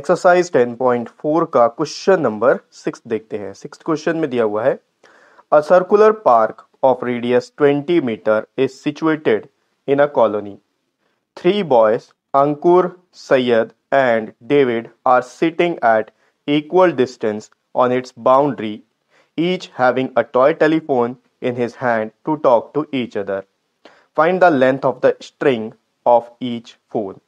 exercise 10.4 का question number six देखते हैं सिक्स क्वेश्चन में दिया हुआ है a circular park of radius 20 meter is situated in a colony three boys Ankur Syed and David are sitting at equal distance on its boundary each having a toy telephone in his hand to talk to each other find the length of the string of each phone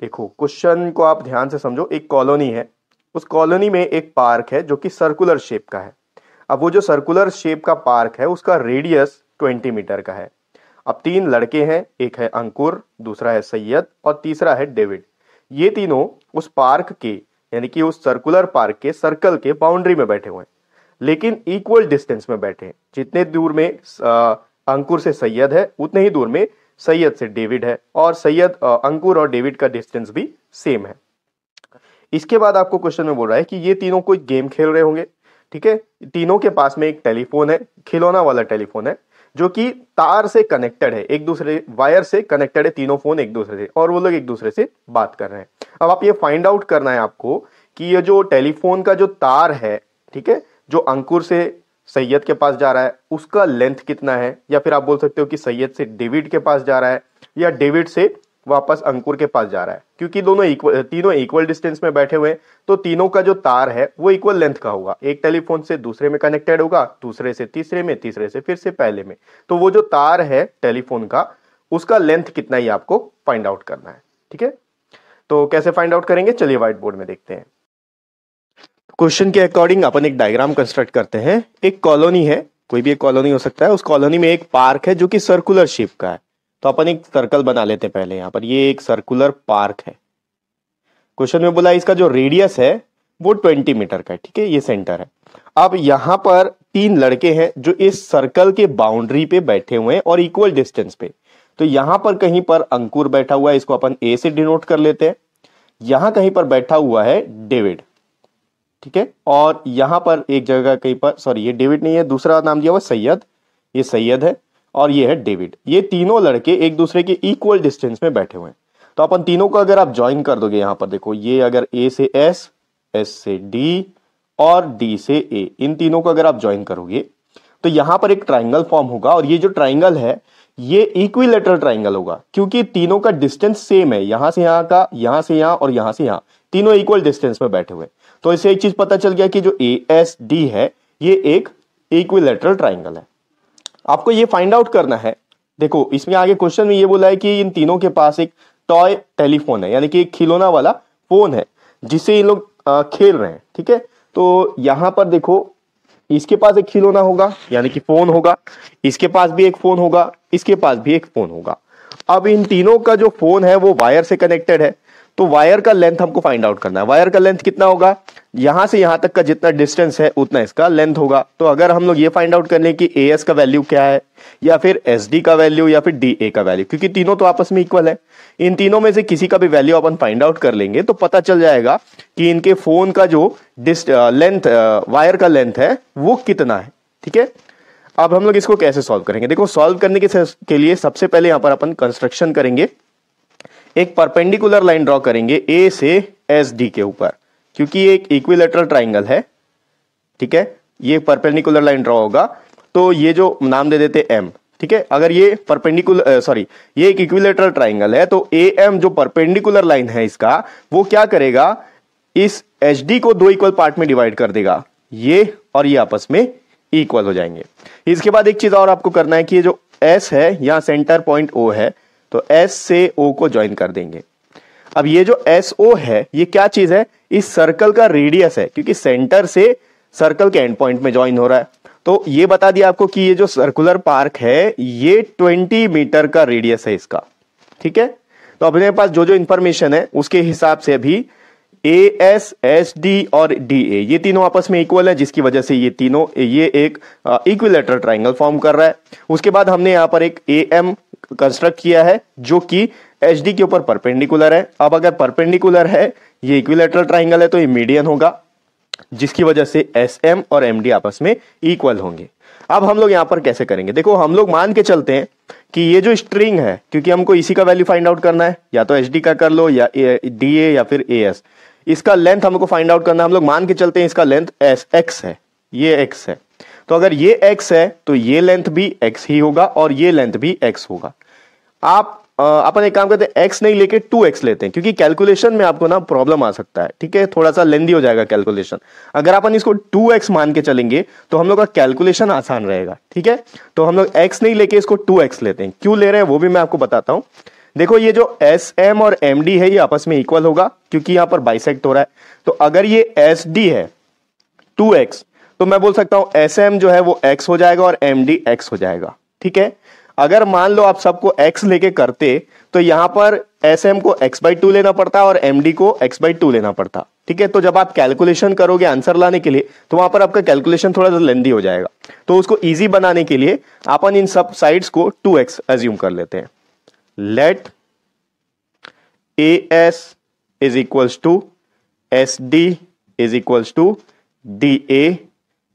देखो question को आप ध्यान से समझो एक colony है उस colony में एक पार्क है जो कि सर्कुलर शेप का है अब वो जो सर्कुलर शेप का पार्क है उसका रेडियस ट्वेंटी मीटर का है अब तीन लड़के हैं एक है अंकुर दूसरा है सैयद और तीसरा है डेविड ये तीनों उस पार्क के यानी कि उस सर्कुलर पार्क के सर्कल के बाउंड्री में बैठे हुए हैं लेकिन इक्वल डिस्टेंस में बैठे हैं जितने दूर में आ, अंकुर से सैयद है उतने ही दूर में सैयद से डेविड है और सैयद अंकुर और डेविड का डिस्टेंस भी सेम है इसके बाद आपको क्वेश्चन में बोल रहा है कि ये तीनों कोई गेम खेल रहे होंगे ठीक है तीनों के पास में एक टेलीफोन है खिलौना वाला टेलीफोन है जो कि तार से कनेक्टेड है एक दूसरे वायर से कनेक्टेड है तीनों फोन एक दूसरे से और वो लोग एक दूसरे से बात कर रहे हैं अब आप ये फाइंड आउट करना है आपको कि ये जो टेलीफोन का जो तार है ठीक है जो अंकुर से सैयद के पास जा रहा है उसका लेंथ कितना है या फिर आप बोल सकते हो कि सैयद से डेविड के पास जा रहा है या डेविड से वापस अंकुर के पास जा रहा है क्योंकि दोनों इक्वल तीनों इक्वल डिस्टेंस में बैठे हुए हैं तो तीनों का जो तार है वो इक्वल लेंथ का होगा एक टेलीफोन से दूसरे में कनेक्टेड होगा दूसरे से तीसरे में तीसरे से फिर से पहले में तो वो जो तार है टेलीफोन का उसका लेंथ कितना ही आपको फाइंड आउट करना है ठीक है तो कैसे फाइंड आउट करेंगे चलिए व्हाइट बोर्ड में देखते हैं क्वेश्चन के अकॉर्डिंग अपन एक डायग्राम कंस्ट्रक्ट करते हैं एक कॉलोनी है कोई भी एक कॉलोनी हो सकता है उस कॉलोनी में एक पार्क है जो कि सर्कुलर शेप का है तो अपन एक सर्कल बना लेते हैं पहले यहाँ पर ये एक सर्कुलर पार्क है क्वेश्चन में बोला इसका जो रेडियस है वो ट्वेंटी मीटर का है ठीक है ये सेंटर है अब यहाँ पर तीन लड़के हैं जो इस सर्कल के बाउंड्री पे बैठे हुए हैं और इक्वल डिस्टेंस पे तो यहाँ पर कहीं पर अंकुर बैठा हुआ है इसको अपन ए से डिनोट कर लेते हैं यहाँ कहीं पर बैठा हुआ है डेविड ठीक है और यहाँ पर एक जगह कहीं पर सॉरी ये डेविड नहीं है दूसरा नाम दिया हुआ सैयद ये सैयद है और ये है डेविड ये तीनों लड़के एक दूसरे के इक्वल डिस्टेंस में बैठे हुए हैं तो अपन तीनों को अगर आप ज्वाइन कर दोगे यहाँ पर देखो ये अगर ए से एस एस से डी और डी से ए इन तीनों को अगर आप ज्वाइन करोगे तो यहाँ पर एक ट्राइंगल फॉर्म होगा और ये जो ट्राइंगल है ये इक्विलेटरल ट्राइंगल होगा क्योंकि तीनों का डिस्टेंस सेम है यहां से यहां का यहां से यहां और यहां से यहां तीनों इक्वल डिस्टेंस में बैठे हुए तो इसे एक चीज पता चल गया कि जो ए एस डी है ये एक इक्विलेटरल ट्राइंगल है आपको ये फाइंड आउट करना है देखो इसमें आगे क्वेश्चन में ये बोला है कि इन तीनों के पास एक टॉय टेलीफोन है यानी कि एक खिलौना वाला फोन है जिससे इन लोग खेल रहे हैं ठीक है तो यहां पर देखो इसके पास एक खिलौना होगा यानी कि फोन होगा इसके पास भी एक फोन होगा इसके पास भी एक फोन होगा अब इन तीनों का जो फोन है वो वायर से कनेक्टेड है तो वायर का लेंथ हमको फाइंड आउट करना है वायर का लेंथ कितना होगा यहां से यहां तक का जितना डिस्टेंस है उतना इसका लेंथ होगा तो अगर हम लोग ये फाइंड आउट कर लें कि ए एस का वैल्यू क्या है या फिर एस डी का वैल्यू या फिर डी ए का वैल्यू क्योंकि तीनों तो आपस में इक्वल है इन तीनों में से किसी का भी वैल्यू अपन फाइंड आउट कर लेंगे तो पता चल जाएगा कि इनके फोन का जो डिस्ट लेंथ वायर का लेंथ है वो कितना है ठीक है अब हम लोग इसको कैसे सॉल्व करेंगे देखो सॉल्व करने के, के लिए सबसे पहले यहां पर अपन कंस्ट्रक्शन करेंगे एक परपेंडिकुलर लाइन ड्रॉ करेंगे ए से एस डी के ऊपर क्योंकि ये एक इक्विलेटरल ट्राइंगल है ठीक है ये परपेंडिकुलर लाइन ड्रॉ होगा तो ये जो नाम दे देते एम ठीक है अगर ये परपेंडिकुलर सॉरी ये एक इक्विलेटरल ट्राइंगल है तो ए एम जो परपेंडिकुलर लाइन है इसका वो क्या करेगा इस एच डी को दो इक्वल पार्ट में डिवाइड कर देगा ये और ये आपस में इक्वल हो जाएंगे इसके बाद एक चीज और आपको करना है कि ये जो एस है यहां सेंटर पॉइंट ओ है तो एस से ओ को ज्वाइन कर देंगे अब ये जो एस ओ है ये क्या चीज है इस सर्कल का रेडियस है क्योंकि सेंटर से सर्कल के एंड पॉइंट में ज्वाइन हो रहा है तो ये बता दिया आपको कि ये जो सर्कुलर पार्क है ये ट्वेंटी मीटर का रेडियस है इसका ठीक है तो अपने पास जो जो इंफॉर्मेशन है उसके हिसाब से अभी ए एस एस डी और डी ए ये तीनों आपस में इक्वल है जिसकी वजह से ये तीनों ये एक इक्विलेटर ट्राइंगल फॉर्म कर रहा है उसके बाद हमने यहां पर एक ए एम कंस्ट्रक्ट किया है जो कि एच के ऊपर परपेंडिकुलर है अब अगर परपेंडिकुलर है ये इक्विलेटरल ट्राइंगल है तो ये मीडियन होगा जिसकी वजह से एस एम और एम डी आपस में इक्वल होंगे अब हम लोग यहां पर कैसे करेंगे देखो हम लोग मान के चलते हैं कि ये जो स्ट्रिंग है क्योंकि हमको इसी का वैल्यू फाइंड आउट करना है या तो एच डी का कर लो या डी ए या फिर ए एस इसका लेंथ हमको फाइंड आउट करना है हम लोग मान के चलते हैं इसका लेंथ एस एक्स है ये एक्स है तो अगर ये x है तो ये लेंथ भी x ही होगा और ये लेंथ भी x होगा आप अपन एक काम करते हैं x नहीं लेके 2x लेते हैं क्योंकि कैलकुलेशन में आपको ना प्रॉब्लम आ सकता है ठीक है थोड़ा सा लेंदी हो जाएगा कैलकुलेशन अगर अपन इसको 2x मान के चलेंगे तो हम लोग का कैलकुलेशन आसान रहेगा ठीक है तो हम लोग x नहीं लेके इसको 2x लेते हैं क्यों ले रहे हैं वो भी मैं आपको बताता हूं देखो ये जो एस एम और एम डी है ये आपस में इक्वल होगा क्योंकि यहां पर बाइसेक्ट हो रहा है तो अगर ये एस डी है टू एक्स तो मैं बोल सकता हूं एस एम जो है वो एक्स हो जाएगा और एम डी एक्स हो जाएगा ठीक है अगर मान लो आप सबको एक्स लेके करते तो यहां पर एस एम को एक्स बाई टू लेना पड़ता और एम डी को एक्स बाई टू लेना पड़ता ठीक है तो जब आप कैलकुलेशन करोगे आंसर लाने के लिए तो वहां पर आपका कैलकुलेशन थोड़ा सा लेंदी हो जाएगा तो उसको ईजी बनाने के लिए अपन इन सब साइड्स को टू एक्स एज्यूम कर लेते हैं let A S is equals to S D is equals to D A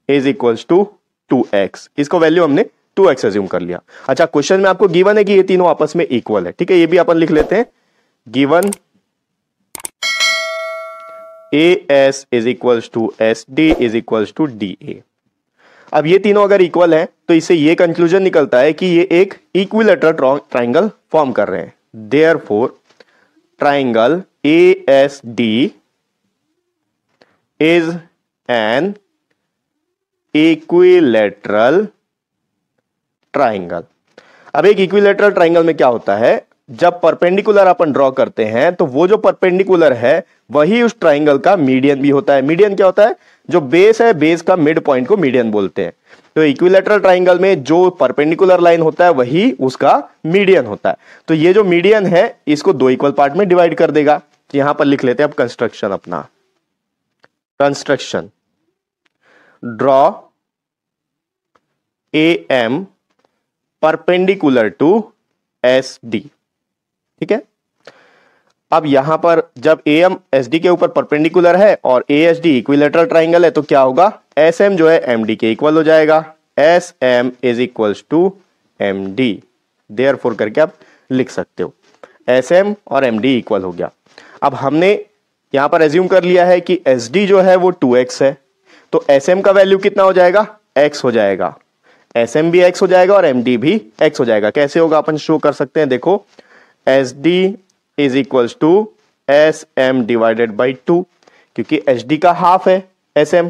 is equal to two X इसको वैल्यू हमने टू एक्स एज्यूम कर लिया अच्छा क्वेश्चन में आपको गिवन है कि ये तीनों आपस में इक्वल है ठीक है ये भी अपन लिख लेते हैं given A S is equal to S D is equal to D A अब ये तीनों अगर इक्वल है तो इससे ये कंक्लूजन निकलता है कि ये एक इक्विलेटर ट्राइंगल फॉर्म कर रहे हैं therefore triangle A S D is an equilateral triangle अब एक इक्विलेटरल ट्राइंगल में क्या होता है जब परपेंडिकुलर अपन ड्रॉ करते हैं तो वो जो परपेंडिकुलर है वही उस ट्राइंगल का मीडियन भी होता है मीडियन क्या होता है जो बेस है बेस का मिड पॉइंट को मीडियन बोलते हैं तो इक्विलेटरल ट्राइंगल में जो परपेंडिकुलर लाइन होता है वही उसका मीडियन होता है तो ये जो मीडियन है इसको दो इक्वल पार्ट में डिवाइड कर देगा यहां पर लिख लेते हैं अब कंस्ट्रक्शन अपना construction draw am perpendicular to sd ठीक है अब यहां पर जब ए एम एस डी के ऊपर परपेंडिकुलर है और A S D equilateral triangle है तो क्या होगा एस एम जो है एम डी के इक्वल हो जाएगा S M is equal to M D therefore करके आप लिख सकते हो एस एम और एम डी इक्वल हो गया अब हमने यहां पर एज्यूम कर लिया है कि एस डी जो है वो टू एक्स है तो एस एम का वैल्यू कितना हो जाएगा एक्स हो जाएगा एस एम भी एक्स हो जाएगा और एम डी भी एक्स हो जाएगा कैसे होगा अपन शो कर सकते हैं देखो S D is equal to S M divided by two क्योंकि एच डी का हाफ है एस एम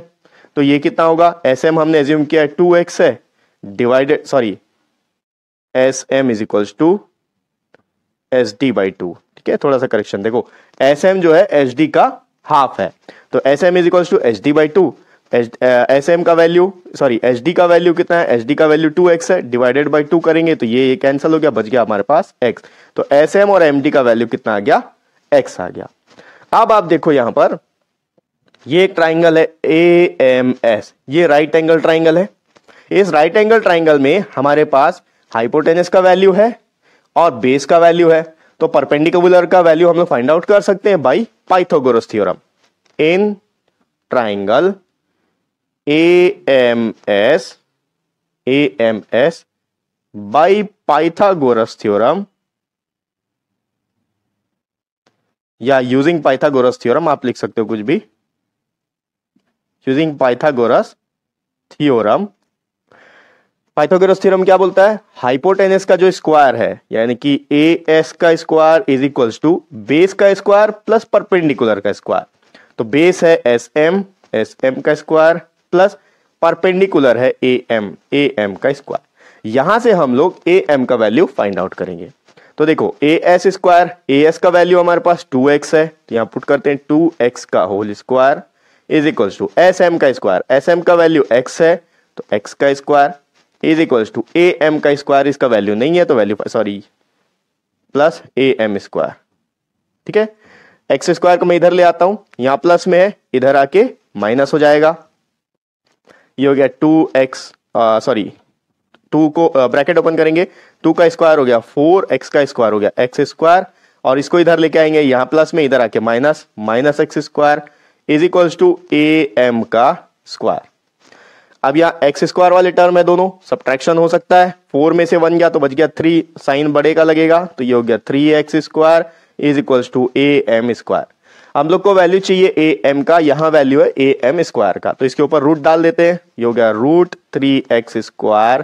तो ये कितना होगा एस एम हमने एज्यूम किया टू एक्स है divided sorry S M is equal to S D by two ठीक है थोड़ा सा करेक्शन देखो एस एम जो है एच डी का हाफ है तो S M is equal to H D by two S M uh, का वैल्यू सॉरी एच डी का वैल्यू कितना है एच डी का वैल्यू टू एक्स है डिवाइडेड बाई टू करेंगे तो ये ये कैंसिल हो गया बच गया हमारे पास एक्स तो एस एम और एम डी का वैल्यू कितना आ गया एक्स आ गया अब आप देखो यहां पर ये एक ट्राइंगल है ए एम एस ये राइट एंगल ट्राइंगल है इस राइट एंगल ट्राइंगल में हमारे पास हाइपोटेनस का वैल्यू है और बेस का वैल्यू है तो परपेंडिकुलर का वैल्यू हम लोग फाइंड आउट कर सकते हैं by Pythagoras theorem in triangle A M S A M S by Pythagoras theorem या यूजिंग पाइथागोरस थ्योरम आप लिख सकते हो कुछ भी using Pythagoras theorem Pythagoras theorem क्या बोलता है हाइपोटेनस का जो स्क्वायर है यानी कि ए एस का square is equals to base का स्क्वायर प्लस परपेंडिकुलर का स्क्वायर तो बेस है एस एम एस एम का स्क्वायर प्लस परपेंडिकुलर है ए एम ए एम का स्क्वायर यहां से हम लोग ए एम का वैल्यू फाइंड आउट करेंगे तो देखो A S square A S का वैल्यू हमारे पास टू एक्स है तो यहां पुट करते हैं टू एक्स का whole square is equal to S M का स्क्वायर एस एम का वैल्यू एक्स है तो एक्स का square is equal to A M का स्क्वायर इसका वैल्यू नहीं है तो value sorry plus A M square ठीक है एक्स स्क्वायर को मैं इधर ले आता हूं यहां प्लस में है इधर आके माइनस हो जाएगा ये हो गया टू एक्स सॉरी टू को ब्रैकेट ओपन करेंगे टू का स्क्वायर हो गया फोर एक्स का स्क्वायर हो गया एक्स स्क्वायर और इसको इधर लेके आएंगे यहां प्लस में इधर आके minus minus x square is equals to A M का स्क्वायर अब यहाँ एक्स स्क्वायर वाले टर्म है दोनों सब्ट्रैक्शन हो सकता है फोर में से वन गया तो बच गया थ्री साइन बड़े का लगेगा तो ये हो गया three x square is equals to A M square हम लोग को वैल्यू चाहिए ए एम का यहाँ वैल्यू है ए एम स्क्वायर का तो इसके ऊपर रूट डाल देते हैं ये हो गया root three x square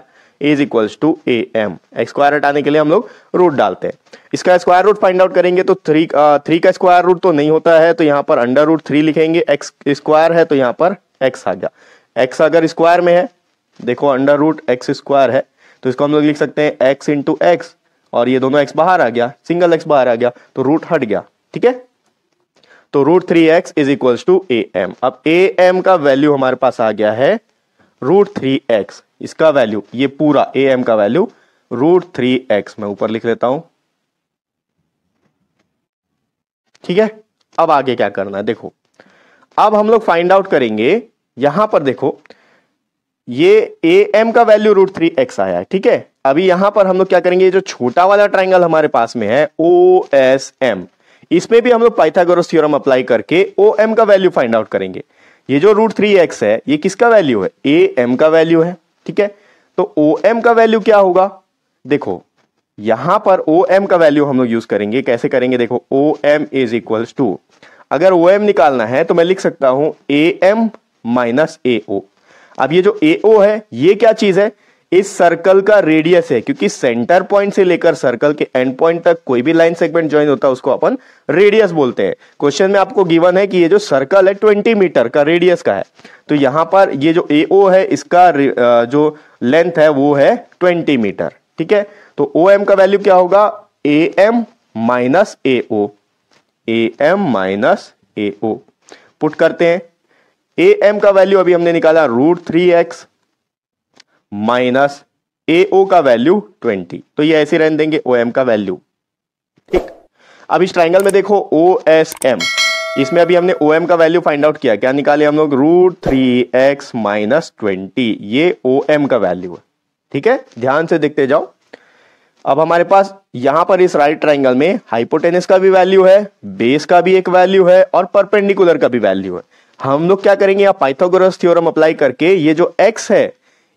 is equals to A M square हटाने के लिए हम लोग रूट डालते हैं इसका स्क्वायर रूट फाइंड आउट करेंगे तो थ्री थ्री का स्क्वायर रूट तो नहीं होता है तो यहाँ पर अंडर रूट थ्री लिखेंगे एक्स स्क्वायर है तो यहाँ पर एक्स आ गया एक्स अगर स्क्वायर में है देखो अंडर रूट एक्स स्क्वायर है तो इसको हम लोग लिख सकते हैं एक्स इंटू एक्स और ये दोनों एक्स बाहर आ गया सिंगल एक्स बाहर आ गया तो रूट हट गया ठीक है तो root three x is equal to A M अब ए एम का वैल्यू हमारे पास आ गया है रूट थ्री एक्स इसका वैल्यू ये पूरा ए एम का वैल्यू रूट थ्री एक्स मैं ऊपर लिख लेता हूं ठीक है अब आगे क्या करना है देखो अब हम लोग फाइंड आउट करेंगे यहां पर देखो ये ए एम का वैल्यू रूट थ्री एक्स आया है ठीक है अभी यहां पर हम लोग क्या करेंगे जो छोटा वाला ट्राइंगल हमारे पास में है ओ एस एम इसमें भी हम लोग पाइथागोरस थ्योरम अप्लाई करके ओ एम का वैल्यू फाइंड आउट करेंगे ये जो रूट थ्री एक्स है ये किसका वैल्यू है ए एम का वैल्यू है ठीक है तो ओ एम का वैल्यू क्या होगा देखो यहां पर ओ एम का वैल्यू हम लोग यूज करेंगे कैसे करेंगे देखो O M is equal to अगर ओ एम निकालना है तो मैं लिख सकता हूं ए एम माइनस ए ओ अब ये जो ए ओ है ये क्या चीज है इस सर्कल का रेडियस है क्योंकि सेंटर पॉइंट से लेकर सर्कल के एंड पॉइंट तक कोई भी लाइन सेगमेंट ज्वाइन होता है उसको अपन रेडियस बोलते हैं क्वेश्चन में आपको गिवन है कि ये जो सर्कल है ट्वेंटी मीटर का रेडियस का है तो यहां पर ये जो ए है इसका जो लेंथ है वो है ट्वेंटी मीटर ठीक है तो ओ एम का वैल्यू क्या होगा A M minus A O A M minus A O put करते हैं ए एम का वैल्यू अभी हमने निकाला root three x minus A O का वैल्यू ट्वेंटी तो ये ऐसे रहने देंगे ओ एम का वैल्यू ठीक अब इस ट्राइंगल में देखो ओ एस एम इसमें अभी हमने ओ एम का वैल्यू फाइंड आउट किया क्या निकाले हम लोग root three x minus twenty ये ओ एम का वैल्यू है ठीक है ध्यान से देखते जाओ अब हमारे पास यहां पर इस राइट ट्राइंगल में हाइपोटेनिस का भी वैल्यू है बेस का भी एक वैल्यू है और परपेंडिकुलर का भी वैल्यू है हम लोग क्या करेंगे यहाँ पाइथागोरस थ्योरम अप्लाई करके ये जो एक्स है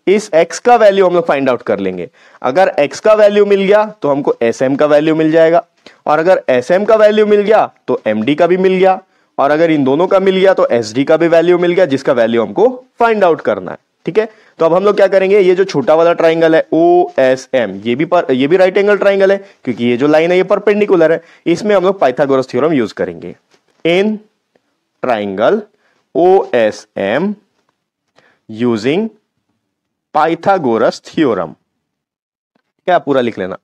इस x का वैल्यू हम लोग फाइंड आउट कर लेंगे अगर x का वैल्यू मिल गया तो हमको sm का वैल्यू मिल जाएगा और अगर sm का वैल्यू मिल गया तो md का भी मिल गया और अगर इन दोनों का मिल गया तो sd का भी वैल्यू मिल गया जिसका वैल्यू हमको फाइंड आउट करना है ठीक है तो अब हम लोग क्या करेंगे ये जो छोटा वाला ट्राइंगल है ओ एस एम ये भी पर, ये भी राइट एंगल ट्राइंगल है क्योंकि ये जो लाइन है ये परपेंडिकुलर है इसमें हम लोग पाइथागोरस थ्योरम यूज करेंगे in triangle O S M using Pythagoras theorem क्या पूरा लिख लेना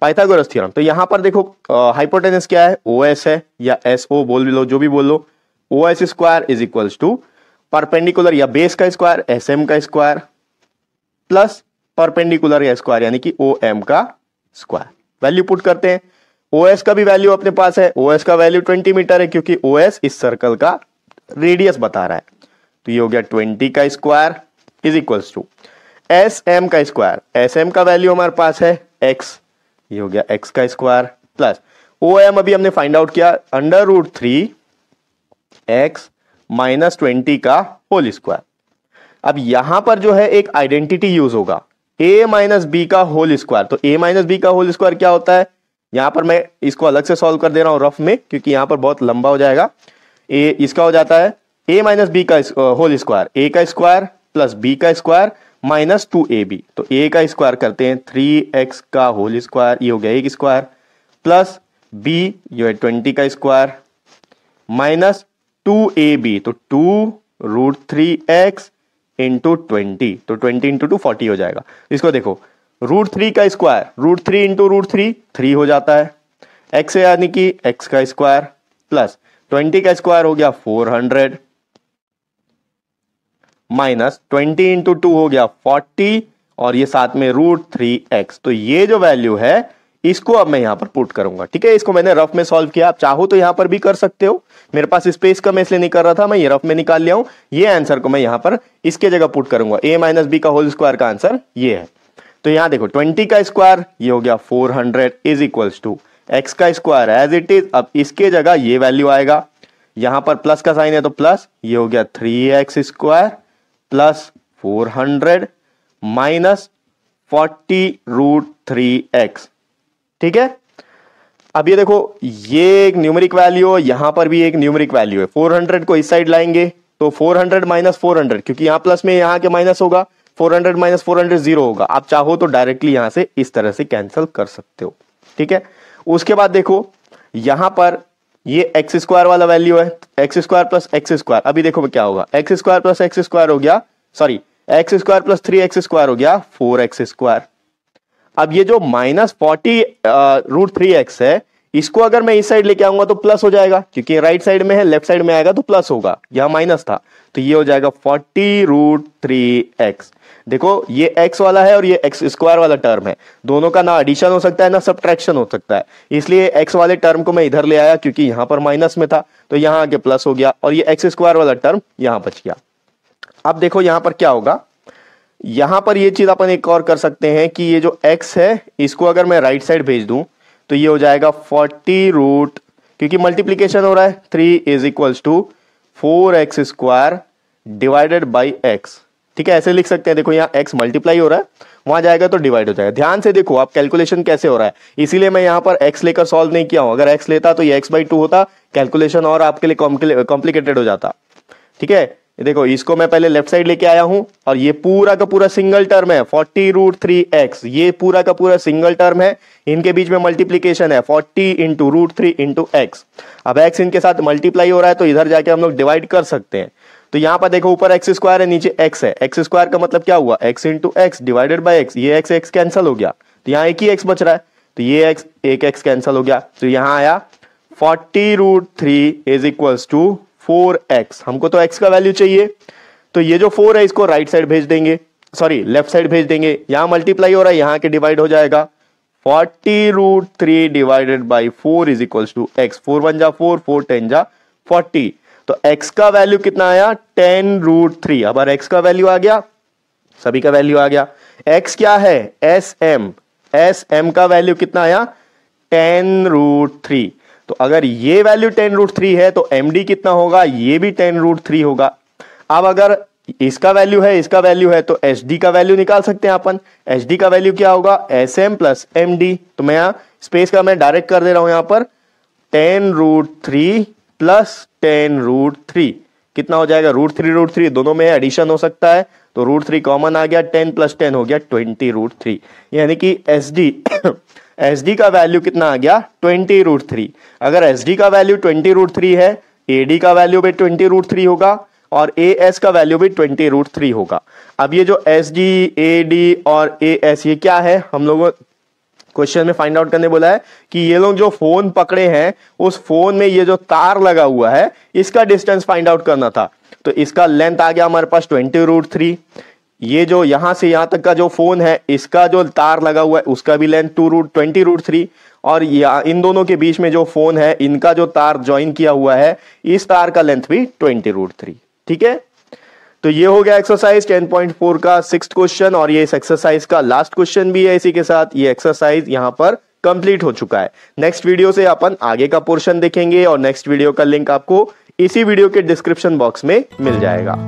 पाइथागोरस थियोरम तो यहां पर देखो हाइपोटेनस क्या है ओ एस है या एस ओ बोल लो जो भी बोल लो O S square is equal to perpendicular या बेस का स्क्वायर एस एम का स्क्वायर प्लस परपेंडिकुलर या स्क्वायर यानी कि ओ एम का स्क्वायर वैल्यू पुट करते हैं ओ एस का भी वैल्यू अपने पास है ओ एस का वैल्यू ट्वेंटी मीटर है क्योंकि ओ एस इस सर्कल का रेडियस बता रहा है तो ये हो गया ट्वेंटी का square is equals to S M का स्क्वायर एस एम का वैल्यू हमारे पास है एक्स ये हो गया एक्स का स्क्वायर प्लस ओ एम अभी हमने फाइंड आउट किया under root three x minus twenty का होल स्क्वायर अब यहां पर जो है एक आइडेंटिटी यूज होगा a माइनस बी का होल स्क्वायर तो a माइनस बी का होल स्क्वायर क्या होता है यहां पर मैं इसको अलग से सॉल्व कर दे रहा हूं रफ में क्योंकि यहां पर बहुत लंबा हो जाएगा a इसका हो जाता है a माइनस बी का होल uh, स्क्वायर a का स्क्वायर प्लस बी का square minus two A B तो ए का स्क्वायर करते हैं थ्री एक्स का होल स्क्वायर ये हो गया एक स्क्वायर प्लस बी जो है ट्वेंटी का square minus two A B तो two root three x into twenty तो ट्वेंटी इंटू टू फोर्टी हो जाएगा इसको देखो रूट थ्री का square root three into root three three हो जाता है एक्स यानी कि एक्स का स्क्वायर प्लस ट्वेंटी का स्क्वायर हो गया four hundred minus twenty into two हो गया फोर्टी और ये साथ में रूट थ्री एक्स तो ये जो वैल्यू है इसको अब मैं यहां पर पुट करूंगा ठीक है इसको मैंने रफ में सॉल्व किया आप चाहो तो यहां पर भी कर सकते हो मेरे पास स्पेस कम मैं इसलिए नहीं कर रहा था मैं ये रफ में निकाल लिया हूं ये आंसर को मैं यहां पर इसके जगह पुट करूंगा ए माइनस बी का होल स्क्वायर का आंसर ये है तो यहां देखो ट्वेंटी का स्क्वायर ये हो गया four hundred is equals to x का स्क्वायर एज इट इज अब इसके जगह ये वैल्यू आएगा यहां पर प्लस का साइन है तो प्लस ये हो गया three x square plus four hundred minus forty root three x ठीक है अब ये देखो ये एक न्यूमरिक वैल्यू है यहां पर भी एक न्यूमरिक वैल्यू है फोर हंड्रेड को इस साइड लाएंगे तो four hundred minus four hundred क्योंकि यहां प्लस में यहां के माइनस होगा four hundred minus four hundred zero होगा आप चाहो तो डायरेक्टली यहां से इस तरह से कैंसिल कर सकते हो ठीक है उसके बाद देखो यहां पर ये एक्स स्क्वायर वाला वैल्यू है x square plus x square अभी देखो क्या होगा x square plus x square हो गया sorry x square plus three x square हो गया फोर एक्स स्क्वायर अब ये जो minus forty root three x है इसको अगर मैं इस साइड लेके आऊंगा तो प्लस हो जाएगा क्योंकि राइट साइड में है लेफ्ट साइड में आएगा तो प्लस होगा यहां माइनस था तो ये हो जाएगा फोर्टी रूट थ्री एक्स देखो ये एक्स वाला है और ये एक्स स्क्वायर वाला टर्म है दोनों का ना एडिशन हो सकता है ना सब्ट्रैक्शन हो सकता है इसलिए एक्स वाले टर्म को मैं इधर ले आया क्योंकि यहां पर माइनस में था तो यहां आगे प्लस हो गया और ये एक्स स्क्वायर वाला टर्म यहां बच गया अब देखो यहां पर क्या होगा यहां पर ये चीज़ अपन एक और कर सकते हैं कि ये जो एक्स है इसको अगर मैं राइट साइड भेज दू तो ये हो जाएगा फोर्टी रूट क्योंकि मल्टीप्लीकेशन हो रहा है three is equals to four x square divided by x ठीक है ऐसे लिख सकते हैं देखो यहाँ एक्स मल्टीप्लाई हो रहा है वहां जाएगा तो डिवाइड हो जाएगा ध्यान से देखो आप कैलकुलेशन कैसे हो रहा है इसीलिए मैं यहाँ पर एक्स लेकर सॉल्व नहीं किया हूं अगर एक्स लेता तो ये एक्स बाई टू होता कैलकुलेशन और आपके लिए कॉम्प्लिकेटेड हो जाता ठीक है देखो इसको मैं पहले लेफ्ट साइड लेके आया हूं और ये पूरा का पूरा सिंगल टर्म है फोर्टी रूट थ्री एक्स ये पूरा का पूरा सिंगल टर्म है इनके बीच में मल्टीप्लीकेशन है forty into root three into x अब एक्स इनके साथ मल्टीप्लाई हो रहा है तो इधर जाके हम लोग डिवाइड कर सकते हैं तो यहां पर देखो ऊपर एक्स स्क्वायर है नीचे एक्स है एक्स स्क्वायर का मतलब क्या हुआ x into x divided by x ये एक्स एक्स कैंसल हो गया तो यहाँ एक ही एक्स बच रहा है तो ये एक्स एक एक्स कैंसल हो गया तो यहाँ आया forty root three is equal to four x हमको तो एक्स का वैल्यू चाहिए तो ये जो फोर है इसको राइट साइड भेज देंगे सॉरी लेफ्ट साइड भेज देंगे यहाँ मल्टीप्लाई हो रहा है यहाँ के डिवाइड हो जाएगा forty root three divided by four is equal to x four one जा फोर फोर टेन जा फोर्टी तो x का वैल्यू कितना आया टेन रूट थ्री अब x का वैल्यू आ गया सभी का वैल्यू आ गया x क्या है एस एम एस एम का वैल्यू कितना आया टेन रूट थ्री तो अगर ये वैल्यू टेन रूट थ्री है तो एम डी कितना होगा ये भी टेन रूट थ्री होगा अब अगर इसका वैल्यू है इसका वैल्यू है तो एच डी का वैल्यू निकाल सकते हैं अपन एच डी का वैल्यू क्या होगा S M plus M D तो मैं यहां स्पेस का मैं डायरेक्ट कर दे रहा हूं यहां पर ten root three plus ten root three कितना हो जाएगा रूट थ्री रूट थ्री दोनों में एडिशन हो सकता है तो रूट थ्री कॉमन आ गया टेन प्लस टेन हो गया ट्वेंटी रूट थ्री यानी कि एस डी एस डी का वैल्यू कितना आ गया ट्वेंटी रूट थ्री अगर एस डी का वैल्यू ट्वेंटी रूट थ्री है ए डी का वैल्यू भी ट्वेंटी रूट थ्री होगा और ए एस का वैल्यू भी ट्वेंटी रूट थ्री होगा अब ये जो एस डी ए डी और ए एस ये क्या है हम लोगों क्वेश्चन में फाइंड आउट करने बोला है कि ये लोग जो फोन पकड़े हैं उस फोन में ये जो तार लगा हुआ है इसका डिस्टेंस फाइंड आउट करना था तो इसका लेंथ आ गया हमारे पास ट्वेंटी रूट थ्री ये जो यहां से यहां तक का जो फोन है इसका जो तार लगा हुआ है उसका भी length two root twenty root three और या इन दोनों के बीच में जो फोन है इनका जो तार ज्वाइन किया हुआ है इस तार का लेंथ भी ट्वेंटी रूट थ्री ठीक है तो ये हो गया एक्सरसाइज 10.4 का सिक्स क्वेश्चन और ये इस एक्सरसाइज का लास्ट क्वेश्चन भी है इसी के साथ ये एक्सरसाइज यहाँ पर कंप्लीट हो चुका है नेक्स्ट वीडियो से अपन आगे का पोर्शन देखेंगे और नेक्स्ट वीडियो का लिंक आपको इसी वीडियो के डिस्क्रिप्शन बॉक्स में मिल जाएगा